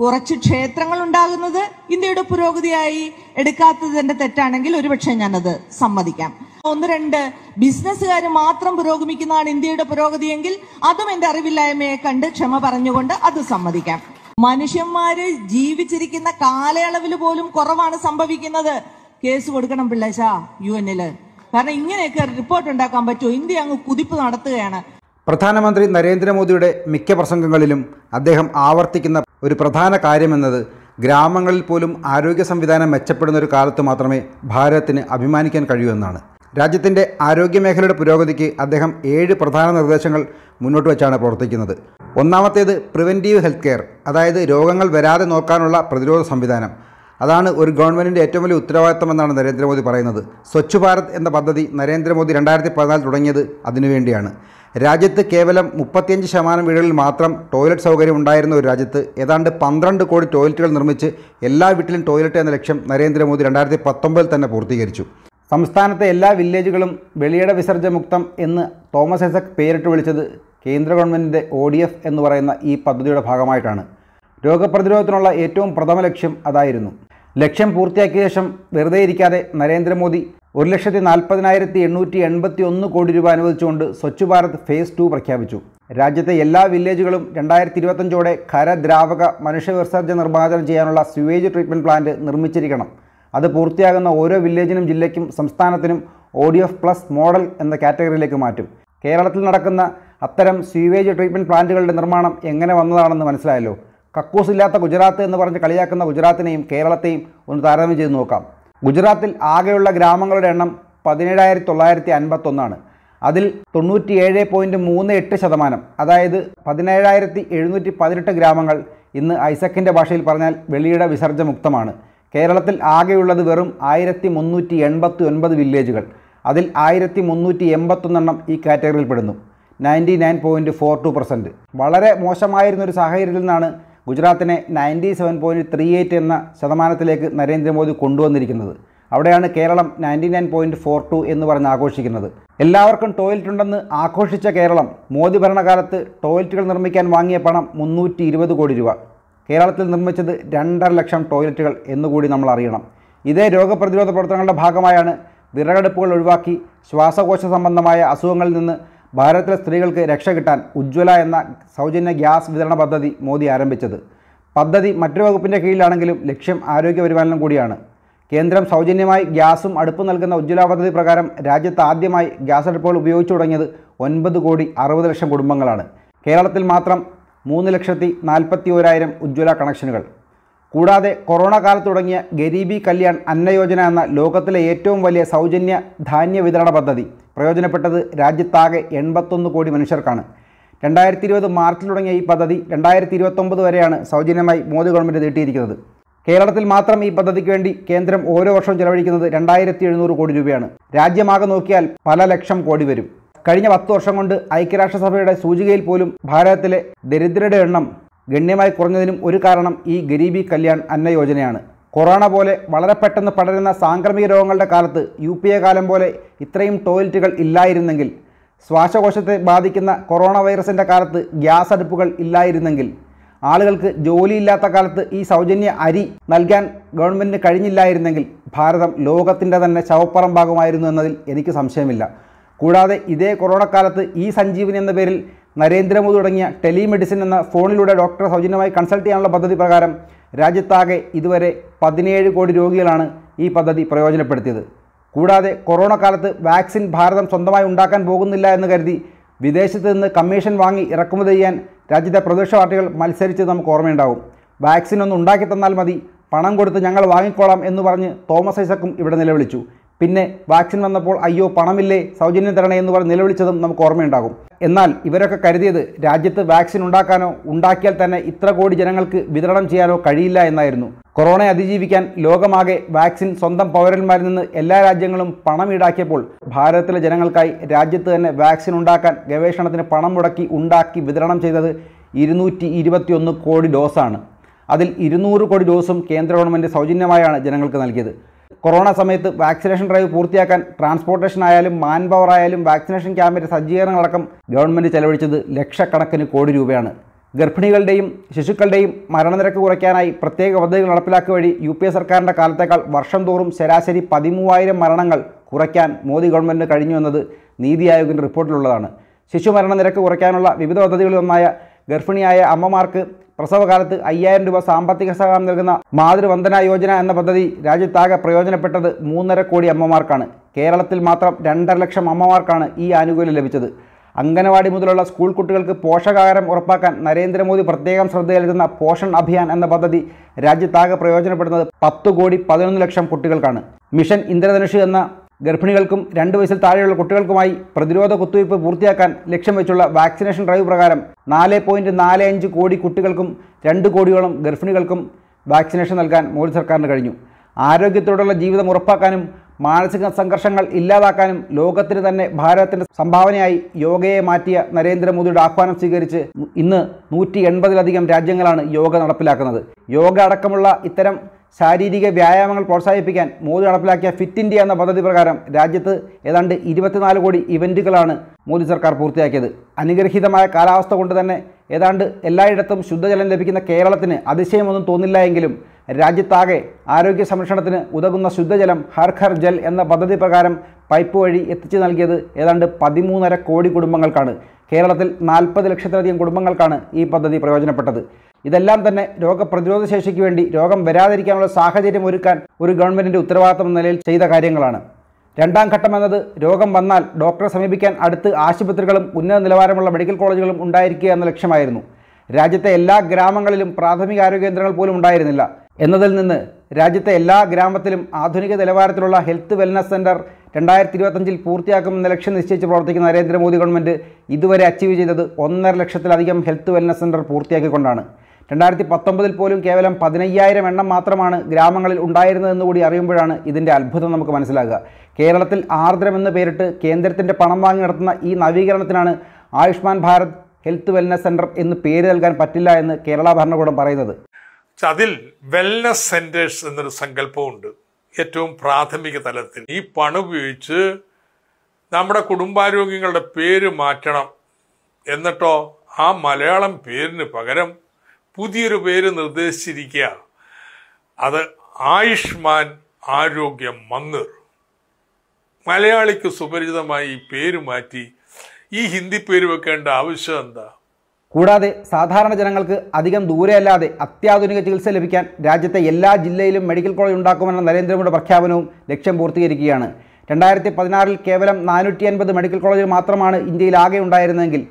കുറച്ച് ക്ഷേത്രങ്ങൾ ഉണ്ടാകുന്നത് ഇന്ത്യയുടെ പുരോഗതിയായി എടുക്കാത്തതിന്റെ തെറ്റാണെങ്കിൽ ഒരുപക്ഷെ ഞാനത് സമ്മതിക്കാം ഒന്ന് രണ്ട് ബിസിനസ്സുകാർ മാത്രം പുരോഗമിക്കുന്നതാണ് ഇന്ത്യയുടെ പുരോഗതിയെങ്കിൽ അതും എന്റെ അറിവില്ലായ്മയെ കണ്ട് ക്ഷമ പറഞ്ഞുകൊണ്ട് അത് സമ്മതിക്കാം മനുഷ്യന്മാര് ജീവിച്ചിരിക്കുന്ന കാലയളവിൽ പോലും കുറവാണ് സംഭവിക്കുന്നത് കേസ് കൊടുക്കണം പിള്ളേശ യു എന്നില് കാരണം ഇങ്ങനെയൊക്കെ റിപ്പോർട്ട് ഉണ്ടാക്കാൻ പറ്റുമോ ഇന്ത്യ അങ്ങ് കുതിപ്പ് നടത്തുകയാണ് പ്രധാനമന്ത്രി നരേന്ദ്രമോദിയുടെ മിക്ക പ്രസംഗങ്ങളിലും അദ്ദേഹം ആവർത്തിക്കുന്ന ഒരു പ്രധാന കാര്യമെന്നത് ഗ്രാമങ്ങളിൽ പോലും ആരോഗ്യ സംവിധാനം മെച്ചപ്പെടുന്ന ഒരു കാലത്ത് മാത്രമേ ഭാരതത്തിന് അഭിമാനിക്കാൻ കഴിയൂ എന്നാണ് രാജ്യത്തിൻ്റെ ആരോഗ്യമേഖലയുടെ പുരോഗതിക്ക് അദ്ദേഹം ഏഴ് പ്രധാന നിർദ്ദേശങ്ങൾ മുന്നോട്ട് വെച്ചാണ് പ്രവർത്തിക്കുന്നത് ഒന്നാമത്തേത് പ്രിവെൻറ്റീവ് ഹെൽത്ത് കെയർ അതായത് രോഗങ്ങൾ വരാതെ നോക്കാനുള്ള പ്രതിരോധ സംവിധാനം അതാണ് ഒരു ഗവൺമെൻറ്റിൻ്റെ ഏറ്റവും വലിയ ഉത്തരവാദിത്തം എന്നാണ് നരേന്ദ്രമോദി പറയുന്നത് സ്വച്ഛ് ഭാരത് എന്ന പദ്ധതി നരേന്ദ്രമോദി രണ്ടായിരത്തി പതിനാലിൽ തുടങ്ങിയത് അതിനുവേണ്ടിയാണ് രാജ്യത്ത് കേവലം മുപ്പത്തിയഞ്ച് ശതമാനം വീടുകളിൽ മാത്രം ടോയ്ലറ്റ് സൗകര്യം ഉണ്ടായിരുന്ന ഒരു രാജ്യത്ത് ഏതാണ്ട് പന്ത്രണ്ട് കോടി ടോയ്ലറ്റുകൾ നിർമ്മിച്ച് എല്ലാ വീട്ടിലും ടോയ്ലറ്റ് എന്ന ലക്ഷ്യം നരേന്ദ്രമോദി രണ്ടായിരത്തി പത്തൊമ്പതിൽ തന്നെ പൂർത്തീകരിച്ചു സംസ്ഥാനത്തെ എല്ലാ വില്ലേജുകളും വെളിയിട വിസർജ്ജമുക്തം എന്ന് തോമസ് ഐസക് പേരിട്ട് വിളിച്ചത് കേന്ദ്ര ഗവൺമെൻറ്റിൻ്റെ ഒ ഡി എഫ് എന്ന് പറയുന്ന ഈ പദ്ധതിയുടെ ഭാഗമായിട്ടാണ് രോഗപ്രതിരോധത്തിനുള്ള ഏറ്റവും പ്രഥമ ലക്ഷ്യം അതായിരുന്നു ലക്ഷ്യം പൂർത്തിയാക്കിയ ശേഷം വെറുതെ ഇരിക്കാതെ നരേന്ദ്രമോദി ഒരു ലക്ഷത്തി നാൽപ്പതിനായിരത്തി എണ്ണൂറ്റി എൺപത്തി ഒന്ന് കോടി രൂപ അനുവദിച്ചുകൊണ്ട് സ്വച്ഛ് ഭാരത് ഫേസ് ടു പ്രഖ്യാപിച്ചു രാജ്യത്തെ എല്ലാ വില്ലേജുകളും രണ്ടായിരത്തി ഇരുപത്തഞ്ചോടെ ഖരദ്രാവക മനുഷ്യവിസർജ്ജ നിർമ്മാർജ്ജനം ചെയ്യാനുള്ള സ്യുവേജ് ട്രീറ്റ്മെൻറ്റ് പ്ലാന്റ് നിർമ്മിച്ചിരിക്കണം അത് പൂർത്തിയാകുന്ന ഓരോ വില്ലേജിനും ജില്ലയ്ക്കും സംസ്ഥാനത്തിനും ഒ പ്ലസ് മോഡൽ എന്ന കാറ്റഗറിയിലേക്ക് മാറ്റും കേരളത്തിൽ നടക്കുന്ന അത്തരം സ്യൂവേജ് ട്രീറ്റ്മെൻറ്റ് പ്ലാന്റുകളുടെ നിർമ്മാണം എങ്ങനെ വന്നതാണെന്ന് മനസ്സിലായല്ലോ കക്കൂസില്ലാത്ത ഗുജറാത്ത് എന്ന് പറഞ്ഞ് കളിയാക്കുന്ന ഗുജറാത്തിനെയും കേരളത്തെയും ഒന്ന് താരതമ്യം ചെയ്ത് നോക്കാം ഗുജറാത്തിൽ ആകെയുള്ള ഗ്രാമങ്ങളുടെ എണ്ണം പതിനേഴായിരത്തി തൊള്ളായിരത്തി അൻപത്തൊന്നാണ് അതിൽ തൊണ്ണൂറ്റിയേഴ് പോയിൻറ്റ് മൂന്ന് എട്ട് ശതമാനം അതായത് പതിനേഴായിരത്തി എഴുന്നൂറ്റി പതിനെട്ട് ഗ്രാമങ്ങൾ ഇന്ന് ഐസക്കിൻ്റെ ഭാഷയിൽ പറഞ്ഞാൽ വെളിയുടെ വിസർജ്ജമുക്തമാണ് കേരളത്തിൽ ആകെയുള്ളത് വെറും ആയിരത്തി മുന്നൂറ്റി എൺപത്തി ഒൻപത് വില്ലേജുകൾ അതിൽ ആയിരത്തി മുന്നൂറ്റി എൺപത്തൊന്നെണ്ണം ഈ കാറ്റഗറിയിൽ പെടുന്നു ninety nine point four to percent വളരെ മോശമായിരുന്നൊരു സാഹചര്യത്തിൽ നിന്നാണ് ഗുജറാത്തിനെ ninety seven point three eight എന്ന ശതമാനത്തിലേക്ക് നരേന്ദ്രമോദി കൊണ്ടുവന്നിരിക്കുന്നത് അവിടെയാണ് Keralam ninety nine point four to എന്ന് പറഞ്ഞ് ആഘോഷിക്കുന്നത് എല്ലാവർക്കും ടോയ്ലറ്റ് ഉണ്ടെന്ന് ആഘോഷിച്ച കേരളം മോദി ഭരണകാലത്ത് ടോയ്ലറ്റുകൾ നിർമ്മിക്കാൻ വാങ്ങിയ പണം മുന്നൂറ്റി ഇരുപത് കോടി രൂപ കേരളത്തിൽ നിർമ്മിച്ചത് രണ്ടര ലക്ഷം ടോയ്ലറ്റുകൾ എന്നുകൂടി നമ്മൾ അറിയണം ഇതേ രോഗപ്രതിരോധ പ്രവർത്തനങ്ങളുടെ ഭാഗമായാണ് വിറകടുപ്പുകൾ ഒഴിവാക്കി ശ്വാസകോശ സംബന്ധമായ അസുഖങ്ങളിൽ നിന്ന് ഭാരതത്തിലെ സ്ത്രീകൾക്ക് രക്ഷ കിട്ടാൻ ഉജ്ജ്വല എന്ന സൗജന്യ ഗ്യാസ് വിതരണ പദ്ധതി മോദി ആരംഭിച്ചത് പദ്ധതി മറ്റൊരു വകുപ്പിൻ്റെ കീഴിലാണെങ്കിലും ലക്ഷ്യം ആരോഗ്യ പരിപാലനം കൂടിയാണ് കേന്ദ്രം സൗജന്യമായി ഗ്യാസും അടുപ്പ് നൽകുന്ന ഉജ്ജ്വല പദ്ധതി പ്രകാരം രാജ്യത്ത് ആദ്യമായി ഗ്യാസ് അടുപ്പുകൾ ഉപയോഗിച്ചു തുടങ്ങിയത് ഒൻപത് കോടി അറുപത് ലക്ഷം കുടുംബങ്ങളാണ് കേരളത്തിൽ മാത്രം മൂന്ന് ലക്ഷത്തി നാൽപ്പത്തി ഒരായിരം ഉജ്ജ്വല കണക്ഷനുകൾ കൂടാതെ കൊറോണ കാലത്ത് തുടങ്ങിയ ഗരീബി കല്യാൺ അന്നയോജന എന്ന ലോകത്തിലെ ഏറ്റവും വലിയ സൗജന്യ ധാന്യ വിതരണ പദ്ധതി പ്രയോജനപ്പെട്ടത് രാജ്യത്താകെ എൺപത്തൊന്ന് കോടി മനുഷ്യർക്കാണ് രണ്ടായിരത്തി ഇരുപത് മാർച്ചിൽ തുടങ്ങിയ ഈ പദ്ധതി രണ്ടായിരത്തി ഇരുപത്തൊമ്പത് വരെയാണ് സൗജന്യമായി മോദി ഗവൺമെൻറ് നീട്ടിയിരിക്കുന്നത് കേരളത്തിൽ മാത്രം ഈ പദ്ധതിക്ക് വേണ്ടി കേന്ദ്രം ഓരോ വർഷവും ചെലവഴിക്കുന്നത് രണ്ടായിരത്തി എഴുന്നൂറ് കോടി രൂപയാണ് രാജ്യമാകെ നോക്കിയാൽ പല ലക്ഷം കോടി വരും കഴിഞ്ഞ പത്ത് വർഷം കൊണ്ട് ഐക്യരാഷ്ട്രസഭയുടെ സൂചികയിൽ പോലും ഭാരതത്തിലെ ദരിദ്രരുടെ എണ്ണം ഗണ്യമായി കുറഞ്ഞതിനും ഒരു കാരണം ഈ ഗരീബി കല്യാൺ അന്ന യോജനയാണ് കൊറോണ പോലെ വളരെ പെട്ടെന്ന് പടരുന്ന സാംക്രമിക രോഗങ്ങളുടെ കാലത്ത് യു പി എ കാലം പോലെ ഇത്രയും ടോയ്ലറ്റുകൾ ഇല്ലായിരുന്നെങ്കിൽ ശ്വാസകോശത്തെ ബാധിക്കുന്ന കൊറോണ വൈറസിൻ്റെ കാലത്ത് ഗ്യാസ് അടുപ്പുകൾ ഇല്ലായിരുന്നെങ്കിൽ ആളുകൾക്ക് ജോലിയില്ലാത്ത കാലത്ത് ഈ സൗജന്യ അരി നൽകാൻ ഗവൺമെൻറ്റിന് കഴിഞ്ഞില്ലായിരുന്നെങ്കിൽ ഭാരതം ലോകത്തിൻ്റെ തന്നെ ഭാഗമായിരുന്നു എന്നതിൽ എനിക്ക് സംശയമില്ല കൂടാതെ ഇതേ കൊറോണ കാലത്ത് ഈ സഞ്ജീവനി എന്ന പേരിൽ നരേന്ദ്രമോദി തുടങ്ങിയ ടെലിമെഡിസിൻ എന്ന ഫോണിലൂടെ ഡോക്ടറെ സൗജന്യമായി കൺസൾട്ട് ചെയ്യാനുള്ള പദ്ധതി പ്രകാരം രാജ്യത്താകെ ഇതുവരെ പതിനേഴ് കോടി രോഗികളാണ് ഈ പദ്ധതി പ്രയോജനപ്പെടുത്തിയത് കൂടാതെ കൊറോണ കാലത്ത് വാക്സിൻ ഭാരതം സ്വന്തമായി ഉണ്ടാക്കാൻ പോകുന്നില്ല എന്ന് കരുതി വിദേശത്ത് നിന്ന് കമ്മീഷൻ വാങ്ങി ഇറക്കുമതി ചെയ്യാൻ രാജ്യത്തെ പ്രതിപക്ഷ പാർട്ടികൾ മത്സരിച്ച് നമുക്ക് ഓർമ്മയുണ്ടാവും വാക്സിൻ ഒന്ന് ഉണ്ടാക്കി തന്നാൽ മതി പണം കൊടുത്ത് ഞങ്ങൾ വാങ്ങിക്കോളാം എന്ന് പറഞ്ഞ് തോമസ് ഐസക്കും ഇവിടെ നിലവിളിച്ചു പിന്നെ വാക്സിൻ വന്നപ്പോൾ അയ്യോ പണമില്ലേ സൗജന്യം തരണേ എന്ന് പറഞ്ഞ് നിലവിളിച്ചതും നമുക്ക് ഓർമ്മയുണ്ടാകും എന്നാൽ ഇവരൊക്കെ കരുതിയത് രാജ്യത്ത് വാക്സിൻ ഉണ്ടാക്കാനോ ഉണ്ടാക്കിയാൽ തന്നെ ഇത്ര കോടി ജനങ്ങൾക്ക് വിതരണം ചെയ്യാനോ കഴിയില്ല എന്നായിരുന്നു കൊറോണയെ അതിജീവിക്കാൻ ലോകമാകെ വാക്സിൻ സ്വന്തം പൗരന്മാരിൽ നിന്ന് എല്ലാ രാജ്യങ്ങളും പണം ഈടാക്കിയപ്പോൾ ഭാരതത്തിലെ ജനങ്ങൾക്കായി രാജ്യത്ത് തന്നെ വാക്സിൻ ഉണ്ടാക്കാൻ ഗവേഷണത്തിന് പണം മുടക്കി ഉണ്ടാക്കി വിതരണം ചെയ്തത് ഇരുന്നൂറ്റി ഇരുപത്തിയൊന്ന് കോടി ഡോസാണ് അതിൽ ഇരുന്നൂറ് കോടി ഡോസും കേന്ദ്ര ഗവൺമെൻറ് സൗജന്യമായാണ് ജനങ്ങൾക്ക് നൽകിയത് കൊറോണ സമയത്ത് വാക്സിനേഷൻ ഡ്രൈവ് പൂർത്തിയാക്കാൻ ട്രാൻസ്പോർട്ടേഷൻ ആയാലും മാൻ പവർ ആയാലും വാക്സിനേഷൻ ക്യാമ്പിൻ്റെ സജ്ജീകരണങ്ങളടക്കം ഗവൺമെൻറ് ചെലവഴിച്ചത് ലക്ഷക്കണക്കിന് കോടി രൂപയാണ് ഗർഭിണികളുടെയും ശിശുക്കളുടെയും മരണനിരക്ക് കുറയ്ക്കാനായി പ്രത്യേക പദ്ധതികൾ നടപ്പിലാക്കുക വഴി യു പി എ സർക്കാരിൻ്റെ കാലത്തേക്കാൾ വർഷം തോറും ശരാശരി പതിമൂവായിരം മരണങ്ങൾ കുറയ്ക്കാൻ മോദി ഗവൺമെൻറ്റിന് കഴിഞ്ഞു എന്നത് നീതി ആയോഗിൻ്റെ റിപ്പോർട്ടിലുള്ളതാണ് ശിശു മരണനിരക്ക് കുറയ്ക്കാനുള്ള വിവിധ പദ്ധതികളിൽ ഒന്നായ ഗർഭിണിയായ അമ്മമാർക്ക് പ്രസവകാലത്ത് അയ്യായിരം രൂപ സാമ്പത്തിക സഹായം നൽകുന്ന മാതൃവന്ദന യോജന എന്ന പദ്ധതി രാജ്യത്താകെ പ്രയോജനപ്പെട്ടത് മൂന്നര കോടി അമ്മമാർക്കാണ് കേരളത്തിൽ മാത്രം രണ്ടര ലക്ഷം അമ്മമാർക്കാണ് ഈ ആനുകൂല്യം ലഭിച്ചത് അംഗനവാടി മുതലുള്ള സ്കൂൾ കുട്ടികൾക്ക് പോഷകാഹാരം ഉറപ്പാക്കാൻ നരേന്ദ്രമോദി പ്രത്യേകം ശ്രദ്ധ നൽകുന്ന പോഷൺ അഭിയാൻ എന്ന പദ്ധതി രാജ്യത്താകെ പ്രയോജനപ്പെടുന്നത് പത്ത് കോടി പതിനൊന്ന് ലക്ഷം കുട്ടികൾക്കാണ് മിഷൻ ഇന്ദ്രധനുഷ് എന്ന ഗർഭിണികൾക്കും രണ്ട് വയസ്സിൽ താഴെയുള്ള കുട്ടികൾക്കുമായി പ്രതിരോധ കുത്തിവയ്പ് പൂർത്തിയാക്കാൻ ലക്ഷ്യം വെച്ചുള്ള വാക്സിനേഷൻ ഡ്രൈവ് പ്രകാരം നാല് പോയിൻറ്റ് നാല് അഞ്ച് കോടി കുട്ടികൾക്കും രണ്ട് കോടിയോളം ഗർഭിണികൾക്കും വാക്സിനേഷൻ നൽകാൻ മോദി സർക്കാരിന് കഴിഞ്ഞു ആരോഗ്യത്തോടുള്ള ജീവിതം ഉറപ്പാക്കാനും മാനസിക സംഘർഷങ്ങൾ ഇല്ലാതാക്കാനും ലോകത്തിന് തന്നെ ഭാരതത്തിൻ്റെ സംഭാവനയായി യോഗയെ മാറ്റിയ നരേന്ദ്രമോദിയുടെ ആഹ്വാനം സ്വീകരിച്ച് ഇന്ന് നൂറ്റി എൺപതിലധികം രാജ്യങ്ങളാണ് യോഗ നടപ്പിലാക്കുന്നത് യോഗ അടക്കമുള്ള ഇത്തരം ശാരീരിക വ്യായാമങ്ങൾ പ്രോത്സാഹിപ്പിക്കാൻ മോദി നടപ്പിലാക്കിയ ഫിറ്റ് ഇന്ത്യ എന്ന പദ്ധതി പ്രകാരം രാജ്യത്ത് ഏതാണ്ട് ഇരുപത്തിനാല് കോടി ഇവൻറ്റുകളാണ് മോദി സർക്കാർ പൂർത്തിയാക്കിയത് അനുഗ്രഹീതമായ കാലാവസ്ഥ കൊണ്ട് തന്നെ ഏതാണ്ട് എല്ലായിടത്തും ശുദ്ധജലം ലഭിക്കുന്ന കേരളത്തിന് അതിശയമൊന്നും തോന്നില്ല എങ്കിലും രാജ്യത്താകെ ആരോഗ്യ സംരക്ഷണത്തിന് ഉതകുന്ന ശുദ്ധജലം ഹർ ജൽ എന്ന പദ്ധതി പ്രകാരം പൈപ്പ് വഴി എത്തിച്ചു നൽകിയത് ഏതാണ്ട് പതിമൂന്നര കോടി കുടുംബങ്ങൾക്കാണ് കേരളത്തിൽ നാൽപ്പത് ലക്ഷത്തിലധികം കുടുംബങ്ങൾക്കാണ് ഈ പദ്ധതി പ്രയോജനപ്പെട്ടത് ഇതെല്ലാം തന്നെ രോഗപ്രതിരോധ ശേഷിക്ക് വേണ്ടി രോഗം വരാതിരിക്കാനുള്ള സാഹചര്യം ഒരുക്കാൻ ഒരു ഗവൺമെൻറ്റിൻ്റെ ഉത്തരവാദിത്തം എന്ന നിലയിൽ ചെയ്ത കാര്യങ്ങളാണ് രണ്ടാം ഘട്ടം എന്നത് രോഗം വന്നാൽ ഡോക്ടറെ സമീപിക്കാൻ അടുത്ത് ആശുപത്രികളും ഉന്നത നിലവാരമുള്ള മെഡിക്കൽ കോളേജുകളും ഉണ്ടായിരിക്കുക എന്ന ലക്ഷ്യമായിരുന്നു രാജ്യത്തെ എല്ലാ ഗ്രാമങ്ങളിലും പ്രാഥമിക ആരോഗ്യ കേന്ദ്രങ്ങൾ പോലും ഉണ്ടായിരുന്നില്ല എന്നതിൽ നിന്ന് രാജ്യത്തെ എല്ലാ ഗ്രാമത്തിലും ആധുനിക നിലവാരത്തിലുള്ള ഹെൽത്ത് വെൽനസ് സെൻ്റർ രണ്ടായിരത്തി ഇരുപത്തഞ്ചിൽ പൂർത്തിയാക്കുമെന്ന ലക്ഷ്യം നിശ്ചയിച്ച് പ്രവർത്തിക്കുന്ന നരേന്ദ്രമോദി ഗവൺമെൻറ് ഇതുവരെ അച്ചീവ് ചെയ്തത് ഒന്നര ലക്ഷത്തിലധികം ഹെൽത്ത് വെൽനസ് സെൻ്റർ പൂർത്തിയാക്കിക്കൊണ്ടാണ് രണ്ടായിരത്തി പത്തൊമ്പതിൽ പോലും കേവലം പതിനയ്യായിരം എണ്ണം മാത്രമാണ് ഗ്രാമങ്ങളിൽ ഉണ്ടായിരുന്നതെന്ന് കൂടി അറിയുമ്പോഴാണ് ഇതിൻ്റെ അത്ഭുതം നമുക്ക് മനസ്സിലാകുക കേരളത്തിൽ ആർദ്രമെന്ന് പേരിട്ട് കേന്ദ്രത്തിൻ്റെ പണം വാങ്ങി നടത്തുന്ന ഈ നവീകരണത്തിനാണ് Ayushman Bharat health wellness centre എന്ന് പേര് നൽകാൻ പറ്റില്ല എന്ന് കേരള ഭരണകൂടം പറയുന്നത് അതിൽ വെൽനസ് സെന്റേഴ്സ് എന്നൊരു സങ്കല്പമുണ്ട് ഏറ്റവും പ്രാഥമിക തലത്തിൽ ഈ പണം ഉപയോഗിച്ച് നമ്മുടെ കുടുംബാരോഗ്യങ്ങളുടെ പേര് മാറ്റണം എന്നിട്ടോ ആ മലയാളം പേരിന് പകരം പുതിയൊരു പേര് നിർദ്ദേശിച്ചിരിക്കുക അത് ആയുഷ്മാൻ ആരോഗ്യ മന്ദിർ മലയാളിക്ക് സുപരിചിതമായി ഈ പേര് മാറ്റി ഈ ഹിന്ദി പേര് വെക്കേണ്ട ആവശ്യം എന്താ കൂടാതെ സാധാരണ ജനങ്ങൾക്ക് അധികം ദൂരെയല്ലാതെ അത്യാധുനിക ചികിത്സ ലഭിക്കാൻ രാജ്യത്തെ എല്ലാ ജില്ലയിലും മെഡിക്കൽ കോളേജ് ഉണ്ടാക്കുമെന്ന നരേന്ദ്രമോദിയുടെ പ്രഖ്യാപനവും ലക്ഷ്യം പൂർത്തീകരിക്കുകയാണ് രണ്ടായിരത്തി പതിനാറിൽ കേവലം നാനൂറ്റി അൻപത് മെഡിക്കൽ കോളേജുകൾ മാത്രമാണ് ഇന്ത്യയിൽ ആകെ ഉണ്ടായിരുന്നതെങ്കിൽ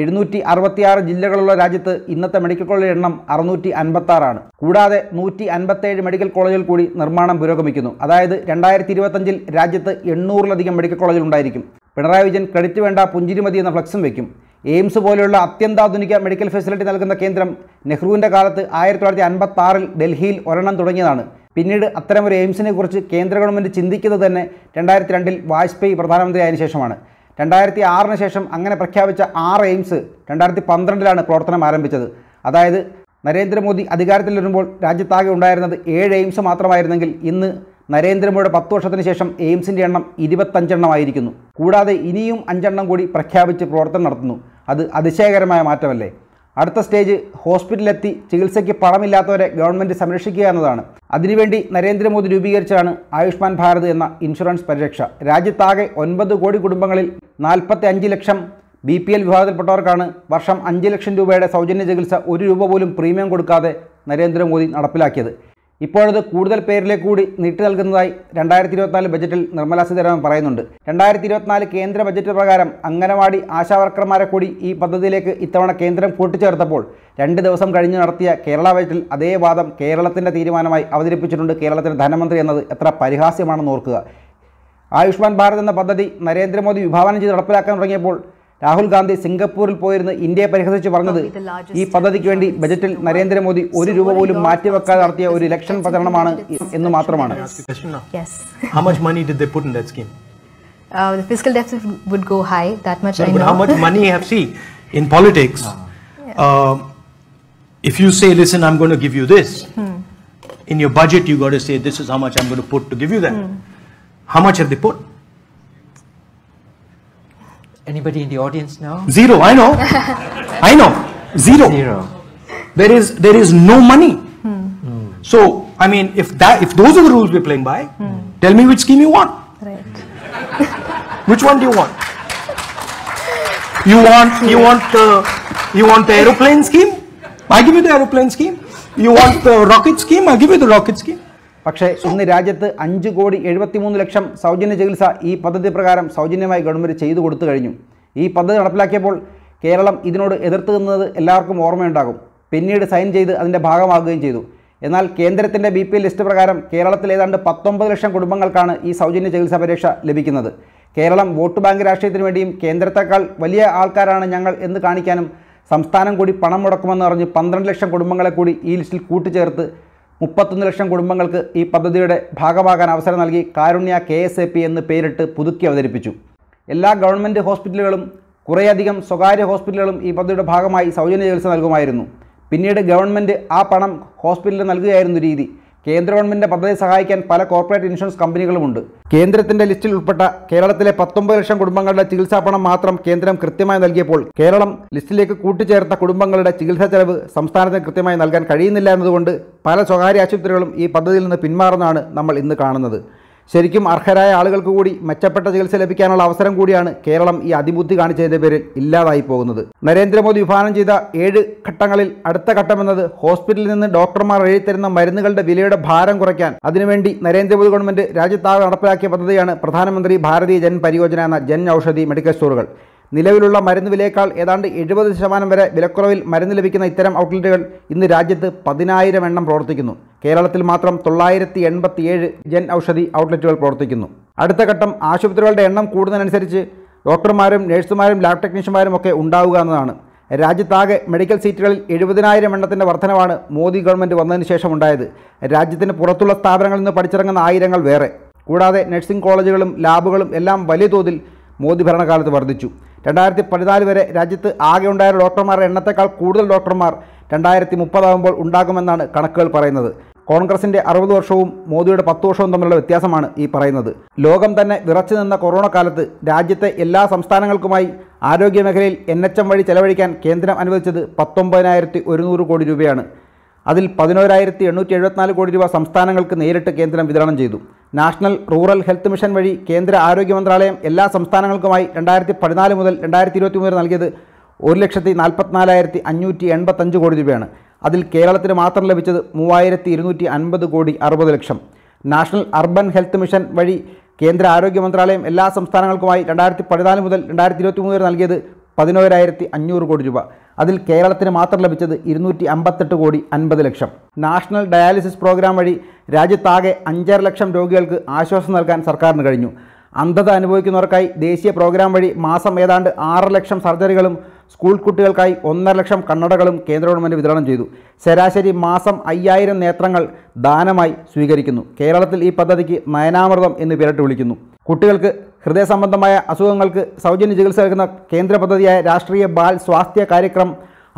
എഴുന്നൂറ്റി അറുപത്തിയാറ് ജില്ലകളുള്ള രാജ്യത്ത് ഇന്നത്തെ മെഡിക്കൽ കോളേജ് എണ്ണം അറുന്നൂറ്റി അൻപത്താറാണ് കൂടാതെ നൂറ്റി അൻപത്തേഴ് മെഡിക്കൽ കോളേജുകൾ കൂടി നിർമ്മാണം പുരോഗമിക്കുന്നു അതായത് രണ്ടായിരത്തി ഇരുപത്തഞ്ചിൽ രാജ്യത്ത് എണ്ണൂറിലധികം മെഡിക്കൽ കോളേജുകൾ ഉണ്ടായിരിക്കും പിണറായി വിജയൻ ക്രെഡിറ്റ് വേണ്ട പുഞ്ചിരിമതി എന്ന ഫ്ലക്സും വയ്ക്കും എയിംസ് പോലെയുള്ള അത്യന്താധുനിക മെഡിക്കൽ ഫെസിലിറ്റി നൽകുന്ന കേന്ദ്രം നെഹ്റുവിൻ്റെ കാലത്ത് ആയിരത്തി തൊള്ളായിരത്തി അൻപത്തി ആറിൽ ഡൽഹിയിൽ ഒരെണ്ണം തുടങ്ങിയതാണ് പിന്നീട് അത്തരമൊരു എയിംസിനെ കുറിച്ച് കേന്ദ്ര ഗവൺമെൻറ് ചിന്തിക്കുന്നത് തന്നെ രണ്ടായിരത്തി രണ്ടിൽ വാജ്പേയി പ്രധാനമന്ത്രിയായതിനു ശേഷമാണ് രണ്ടായിരത്തി ആറിന് ശേഷം അങ്ങനെ പ്രഖ്യാപിച്ച ആറ് എയിംസ് രണ്ടായിരത്തി പന്ത്രണ്ടിലാണ് പ്രവർത്തനം ആരംഭിച്ചത് അതായത് നരേന്ദ്രമോദി അധികാരത്തിൽ വരുമ്പോൾ രാജ്യത്താകെ ഉണ്ടായിരുന്നത് ഏഴ് എയിംസ് മാത്രമായിരുന്നെങ്കിൽ ഇന്ന് നരേന്ദ്രമോദിയുടെ പത്ത് വർഷത്തിന് ശേഷം എയിംസിൻ്റെ എണ്ണം ഇരുപത്തഞ്ചെണ്ണമായിരിക്കുന്നു കൂടാതെ ഇനിയും അഞ്ചെണ്ണം കൂടി പ്രഖ്യാപിച്ച് പ്രവർത്തനം നടത്തുന്നു അത് അതിശയകരമായ മാറ്റമല്ലേ അടുത്ത സ്റ്റേജ് ഹോസ്പിറ്റലിലെത്തി ചികിത്സയ്ക്ക് പണമില്ലാത്തവരെ ഗവൺമെൻറ് സംരക്ഷിക്കുക എന്നതാണ് അതിനുവേണ്ടി നരേന്ദ്രമോദി രൂപീകരിച്ചതാണ് ആയുഷ്മാൻ ഭാരത് എന്ന ഇൻഷുറൻസ് പരിരക്ഷ രാജ്യത്താകെ ഒൻപത് കോടി കുടുംബങ്ങളിൽ നാൽപ്പത്തി അഞ്ച് ലക്ഷം ബി പി എൽ വിഭാഗത്തിൽപ്പെട്ടവർക്കാണ് വർഷം അഞ്ച് ലക്ഷം രൂപയുടെ സൗജന്യ ചികിത്സ ഒരു രൂപ പോലും പ്രീമിയം കൊടുക്കാതെ നരേന്ദ്രമോദി നടപ്പിലാക്കിയത് ഇപ്പോഴത് കൂടുതൽ പേരിലേക്ക് കൂടി നീട്ടി നൽകുന്നതായി രണ്ടായിരത്തി ഇരുപത്തിനാല് ബജറ്റിൽ നിർമ്മലാ സീതാരാമൻ പറയുന്നുണ്ട് രണ്ടായിരത്തി ഇരുപത്തിനാല് കേന്ദ്ര ബജറ്റ് പ്രകാരം അംഗനവാടി ആശാവർക്കർമാരെ കൂടി ഈ പദ്ധതിയിലേക്ക് ഇത്തവണ കേന്ദ്രം കൂട്ടിച്ചേർത്തപ്പോൾ രണ്ട് ദിവസം കഴിഞ്ഞ് നടത്തിയ കേരള ബജറ്റിൽ അതേ വാദം കേരളത്തിൻ്റെ തീരുമാനമായി അവതരിപ്പിച്ചിട്ടുണ്ട് കേരളത്തിൻ്റെ ധനമന്ത്രി എന്നത് എത്ര പരിഹാസ്യമാണെന്ന് ഓർക്കുക ആയുഷ്മാൻ ഭാരത് എന്ന പദ്ധതി നരേന്ദ്രമോദി വിഭാവനം ചെയ്ത് നടപ്പിലാക്കാൻ തുടങ്ങിയപ്പോൾ രാഹുൽ ഗാന്ധി സിംഗപ്പൂരിൽ പോയിരുന്ന് ഇന്ത്യയെ പരിഹസിച്ച് പറഞ്ഞത് ഈ പദ്ധതിക്ക് വേണ്ടി ബജറ്റിൽ നരേന്ദ്രമോദി ഒരു രൂപ പോലും മാറ്റിവെക്കാതെ നടത്തിയ ഒരു ഇലക്ഷൻ പ്രചരണമാണ് എന്ന് മാത്രമാണ് Uh, the fiscal deficit would go high, that much no, how much money have see in politics? if you say, listen, I'm going to give you this, hmm. in your budget you got to say, this is how much I'm going to put to give you that. Hmm. How much have they put? Anybody in the audience know? Zero, I know. I know. Zero. Zero. There is, there is no money. Hmm. Hmm. So, I mean, if, that, if those are the rules we're playing by, hmm. tell me which scheme you want. Right. which one do you want? You want, you want, the, you want the aeroplane scheme? I give you the aeroplane scheme. You want the rocket scheme? I give you the rocket scheme. പക്ഷേ ഇന്ന് രാജ്യത്ത് അഞ്ച് കോടി എഴുപത്തിമൂന്ന് ലക്ഷം സൗജന്യ ചികിത്സ ഈ പദ്ധതി പ്രകാരം സൗജന്യമായി ഗവൺമെൻറ് ചെയ്തു കൊടുത്തു കഴിഞ്ഞു ഈ പദ്ധതി നടപ്പിലാക്കിയപ്പോൾ കേരളം ഇതിനോട് എതിർത്ത് നിന്നത് എല്ലാവർക്കും ഓർമ്മയുണ്ടാകും പിന്നീട് സൈൻ ചെയ്ത് അതിൻ്റെ ഭാഗമാകുകയും ചെയ്തു എന്നാൽ കേന്ദ്രത്തിൻ്റെ ബി പി ലിസ്റ്റ് പ്രകാരം കേരളത്തിൽ ഏതാണ്ട് പത്തൊമ്പത് ലക്ഷം കുടുംബങ്ങൾക്കാണ് ഈ സൗജന്യ ചികിത്സാ പരീക്ഷ ലഭിക്കുന്നത് കേരളം വോട്ട് ബാങ്ക് രാഷ്ട്രീയത്തിന് വേണ്ടിയും കേന്ദ്രത്തെക്കാൾ വലിയ ആൾക്കാരാണ് ഞങ്ങൾ എന്ന് കാണിക്കാനും സംസ്ഥാനം കൂടി പണം മുടക്കുമെന്ന് പറഞ്ഞ് പന്ത്രണ്ട് ലക്ഷം കുടുംബങ്ങളെ കൂടി ഈ ലിസ്റ്റിൽ കൂട്ടിച്ചേർത്ത് മുപ്പത്തൊന്ന് ലക്ഷം കുടുംബങ്ങൾക്ക് ഈ പദ്ധതിയുടെ ഭാഗമാകാൻ അവസരം നൽകി Karunya K S A P എന്ന് പേരിട്ട് പുതുക്കി അവതരിപ്പിച്ചു എല്ലാ ഗവൺമെൻറ് ഹോസ്പിറ്റലുകളും കുറേയധികം സ്വകാര്യ ഹോസ്പിറ്റലുകളും ഈ പദ്ധതിയുടെ ഭാഗമായി സൗജന്യ ചികിത്സ നൽകുമായിരുന്നു പിന്നീട് ഗവൺമെൻറ് ആ പണം ഹോസ്പിറ്റലിൽ നൽകുകയായിരുന്നു രീതി കേന്ദ്ര ഗവൺമെൻറ് പദ്ധതി സഹായിക്കാൻ പല കോർപ്പറേറ്റ് ഇൻഷുറൻസ് കമ്പനികളുമുണ്ട് കേന്ദ്രത്തിന്റെ ലിസ്റ്റിൽ ഉൾപ്പെട്ട കേരളത്തിലെ പത്തൊമ്പത് ലക്ഷം കുടുംബങ്ങളുടെ ചികിത്സാ പണം മാത്രം കേന്ദ്രം കൃത്യമായി നൽകിയപ്പോൾ കേരളം ലിസ്റ്റിലേക്ക് കൂട്ടിച്ചേർത്ത കുടുംബങ്ങളുടെ ചികിത്സാ ചെലവ് സംസ്ഥാനത്തിന് കൃത്യമായി നൽകാൻ കഴിയുന്നില്ല എന്നതുകൊണ്ട് പല സ്വകാര്യ ആശുപത്രികളും ഈ പദ്ധതിയിൽ നിന്ന് പിന്മാറുന്നതാണ് നമ്മൾ ഇന്ന് കാണുന്നത് ശരിക്കും അർഹരായ ആളുകൾക്ക് കൂടി മെച്ചപ്പെട്ട ചികിത്സ ലഭിക്കാനുള്ള അവസരം കൂടിയാണ് കേരളം ഈ അതിബുദ്ധി കാണിച്ചതിൻ്റെ പേരിൽ ഇല്ലാതായി പോകുന്നത് നരേന്ദ്രമോദി വിഭാവനം ചെയ്ത ഏഴ് ഘട്ടങ്ങളിൽ അടുത്ത ഘട്ടമെന്നത് ഹോസ്പിറ്റലിൽ നിന്ന് ഡോക്ടർമാർ എഴുതിത്തരുന്ന മരുന്നുകളുടെ വിലയുടെ ഭാരം കുറയ്ക്കാൻ അതിനുവേണ്ടി നരേന്ദ്രമോദി ഗവൺമെന്റ് രാജ്യത്താകെ നടപ്പിലാക്കിയ പദ്ധതിയാണ് പ്രധാനമന്ത്രി ഭാരതീയ ജൻ പരിയോജന എന്ന ജൻ ഔഷധി മെഡിക്കൽ സ്റ്റോറുകൾ നിലവിലുള്ള മരുന്ന് വിലയേക്കാൾ ഏതാണ്ട് എഴുപത് ശതമാനം വരെ വിലക്കുറവിൽ മരുന്ന് ലഭിക്കുന്ന ഇത്തരം ഔട്ട്ലെറ്റുകൾ ഇന്ന് രാജ്യത്ത് പതിനായിരം എണ്ണം പ്രവർത്തിക്കുന്നു കേരളത്തിൽ മാത്രം തൊള്ളായിരത്തി എൺപത്തിയേഴ് ജൻ ഔഷധി ഔട്ട്ലെറ്റുകൾ പ്രവർത്തിക്കുന്നു അടുത്ത ഘട്ടം ആശുപത്രികളുടെ എണ്ണം കൂടുന്നതിനനുസരിച്ച് ഡോക്ടർമാരും നഴ്സുമാരും ലാബ് ടെക്നീഷ്യന്മാരും ഒക്കെ ഉണ്ടാവുക എന്നതാണ് രാജ്യത്താകെ മെഡിക്കൽ സീറ്റുകളിൽ എഴുപതിനായിരം എണ്ണത്തിൻ്റെ വർധനവാണ് മോദി ഗവൺമെൻറ് വന്നതിന് ശേഷം ഉണ്ടായത് രാജ്യത്തിന് പുറത്തുള്ള സ്ഥാപനങ്ങളിൽ നിന്ന് പഠിച്ചിറങ്ങുന്ന ആയിരങ്ങൾ വേറെ കൂടാതെ നഴ്സിംഗ് കോളേജുകളും ലാബുകളും എല്ലാം വലിയ തോതിൽ മോദി ഭരണകാലത്ത് വർദ്ധിച്ചു രണ്ടായിരത്തി പതിനാല് വരെ രാജ്യത്ത് ആകെ ഉണ്ടായ ഡോക്ടർമാരുടെ എണ്ണത്തെക്കാൾ കൂടുതൽ ഡോക്ടർമാർ രണ്ടായിരത്തി മുപ്പതാകുമ്പോൾ ഉണ്ടാകുമെന്നാണ് കണക്കുകൾ പറയുന്നത് കോൺഗ്രസിൻ്റെ അറുപത് വർഷവും മോദിയുടെ പത്ത് വർഷവും തമ്മിലുള്ള വ്യത്യാസമാണ് ഈ പറയുന്നത് ലോകം തന്നെ വിറച്ചു നിന്ന കൊറോണ കാലത്ത് രാജ്യത്തെ എല്ലാ സംസ്ഥാനങ്ങൾക്കുമായി ആരോഗ്യമേഖലയിൽ എൻ എച്ച് എം വഴി ചെലവഴിക്കാൻ കേന്ദ്രം അനുവദിച്ചത് പത്തൊമ്പതിനായിരത്തി ഒരുന്നൂറ് കോടി രൂപയാണ് അതിൽ പതിനോരായിരത്തി എണ്ണൂറ്റി എഴുപത്തിനാല് കോടി രൂപ സംസ്ഥാനങ്ങൾക്ക് നേരിട്ട് കേന്ദ്രം വിതരണം ചെയ്തു നാഷണൽ റൂറൽ ഹെൽത്ത് മിഷൻ വഴി കേന്ദ്ര ആരോഗ്യ മന്ത്രാലയം എല്ലാ സംസ്ഥാനങ്ങൾക്കുമായി രണ്ടായിരത്തി പതിനാല് മുതൽ രണ്ടായിരത്തി ഇരുപത്തി മൂന്നിൽ നൽകിയത് ഒരു ലക്ഷത്തി നാൽപ്പത്തിനാലായിരത്തി അഞ്ഞൂറ്റി എൺപത്തഞ്ച് കോടി രൂപയാണ് അതിൽ കേരളത്തിന് മാത്രം ലഭിച്ചത് മൂവായിരത്തി ഇരുന്നൂറ്റി അൻപത് കോടി അറുപത് lakh national urban health mission വഴി കേന്ദ്ര ആരോഗ്യ മന്ത്രാലയം എല്ലാ സംസ്ഥാനങ്ങൾക്കുമായി രണ്ടായിരത്തി പതിനാല് മുതൽ രണ്ടായിരത്തി ഇരുപത്തി മൂന്ന് വരെ നൽകിയത് പതിനോരായിരത്തി അഞ്ഞൂറ് കോടി രൂപ അതിൽ കേരളത്തിന് മാത്രം ലഭിച്ചത് ഇരുന്നൂറ്റി അമ്പത്തെട്ട് കോടി അൻപത് ലക്ഷം നാഷണൽ ഡയാലിസിസ് പ്രോഗ്രാം വഴി രാജ്യത്താകെ അഞ്ചര ലക്ഷം രോഗികൾക്ക് ആശ്വാസം നൽകാൻ സർക്കാരിന് കഴിഞ്ഞു അന്ധത അനുഭവിക്കുന്നവർക്കായി ദേശീയ പ്രോഗ്രാം വഴി മാസം ഏതാണ്ട് ആറ് ലക്ഷം സർജറികളും സ്കൂൾ കുട്ടികൾക്കായി ഒന്നര ലക്ഷം കണ്ണടകളും കേന്ദ്ര ഗവൺമെൻറ് വിതരണം ചെയ്തു ശരാശരി മാസം അയ്യായിരം നേത്രങ്ങൾ ദാനമായി സ്വീകരിക്കുന്നു കേരളത്തിൽ ഈ പദ്ധതിക്ക് നയനാമൃതം എന്ന് പേരിട്ട് വിളിക്കുന്നു കുട്ടികൾക്ക് ഹൃദയ സംബന്ധമായ അസുഖങ്ങൾക്ക് സൗജന്യ ചികിത്സ നൽകുന്ന കേന്ദ്ര പദ്ധതിയായ Rashtriya Bal Swasthya Karyakram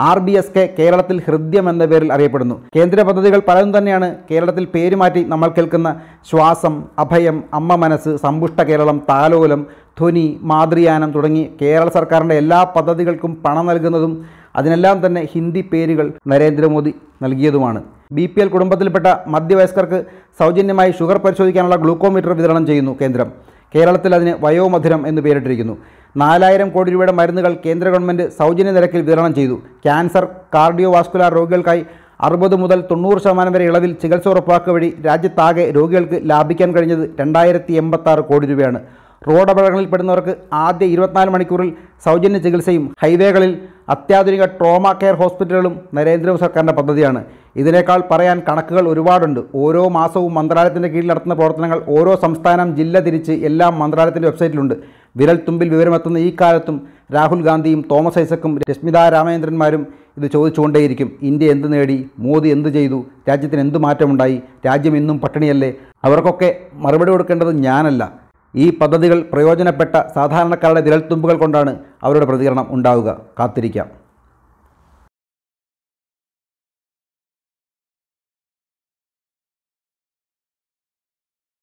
R B S K കേരളത്തിൽ ഹൃദ്യം എന്ന പേരിൽ അറിയപ്പെടുന്നു കേന്ദ്ര പദ്ധതികൾ പലതും തന്നെയാണ് കേരളത്തിൽ പേരുമാറ്റി നമ്മൾ കേൾക്കുന്ന ശ്വാസം അഭയം അമ്മ മനസ്സ് സമ്പുഷ്ട കേരളം താലോലം ധ്വനി മാതൃയാനം തുടങ്ങി കേരള സർക്കാരിൻ്റെ എല്ലാ പദ്ധതികൾക്കും പണം നൽകുന്നതും അതിനെല്ലാം തന്നെ ഹിന്ദി പേരുകൾ നരേന്ദ്രമോദി നൽകിയതുമാണ് ബി പി എൽ കുടുംബത്തിൽപ്പെട്ട മധ്യവയസ്കർക്ക് സൗജന്യമായി ഷുഗർ പരിശോധിക്കാനുള്ള ഗ്ലൂക്കോമീറ്റർ വിതരണം ചെയ്യുന്നു കേന്ദ്രം കേരളത്തിൽ അതിന് വയോമധുരം എന്ന് പേരിട്ടിരിക്കുന്നു നാലായിരം കോടി രൂപയുടെ മരുന്നുകൾ കേന്ദ്ര ഗവൺമെൻറ് സൗജന്യ നിരക്കിൽ വിതരണം ചെയ്തു ക്യാൻസർ കാർഡിയോവാസ്കുലാർ രോഗികൾക്കായി അറുപത് മുതൽ തൊണ്ണൂറ് ശതമാനം വരെ ഇളവിൽ ചികിത്സ ഉറപ്പാക്കുക വഴി രാജ്യത്താകെ രോഗികൾക്ക് ലാഭിക്കാൻ കഴിഞ്ഞത് രണ്ടായിരത്തി എൺപത്താറ് കോടി രൂപയാണ് റോഡ് അപകടങ്ങളിൽ പെടുന്നവർക്ക് ആദ്യ ഇരുപത്തിനാല് മണിക്കൂറിൽ സൗജന്യ ചികിത്സയും ഹൈവേകളിൽ അത്യാധുനിക ട്രോമ കെയർ ഹോസ്പിറ്റലുകളും നരേന്ദ്ര സർക്കാരിൻ്റെ പദ്ധതിയാണ് ഇതിനേക്കാൾ പറയാൻ കണക്കുകൾ ഒരുപാടുണ്ട് ഓരോ മാസവും മന്ത്രാലയത്തിൻ്റെ കീഴിൽ നടത്തുന്ന പ്രവർത്തനങ്ങൾ ഓരോ സംസ്ഥാനം ജില്ല തിരിച്ച് എല്ലാം മന്ത്രാലയത്തിൻ്റെ വെബ്സൈറ്റിലുണ്ട് വിരൽ തുമ്പിൽ വിവരമെത്തുന്ന ഈ കാലത്തും രാഹുൽ ഗാന്ധിയും തോമസ് ഐസക്കും രശ്മിത രാമചന്ദ്രന്മാരും ഇത് ചോദിച്ചുകൊണ്ടേയിരിക്കും ഇന്ത്യ എന്ത് നേടി മോദി എന്ത് ചെയ്തു രാജ്യത്തിന് എന്ത് മാറ്റമുണ്ടായി രാജ്യം ഇന്നും പട്ടിണിയല്ലേ അവർക്കൊക്കെ മറുപടി കൊടുക്കേണ്ടത് ഞാനല്ല ഈ പദ്ധതികൾ പ്രയോജനപ്പെട്ട സാധാരണക്കാരുടെ വിരൽത്തുമ്പുകൾ കൊണ്ടാണ് അവരുടെ പ്രതികരണം ഉണ്ടാവുക കാത്തിരിക്കാം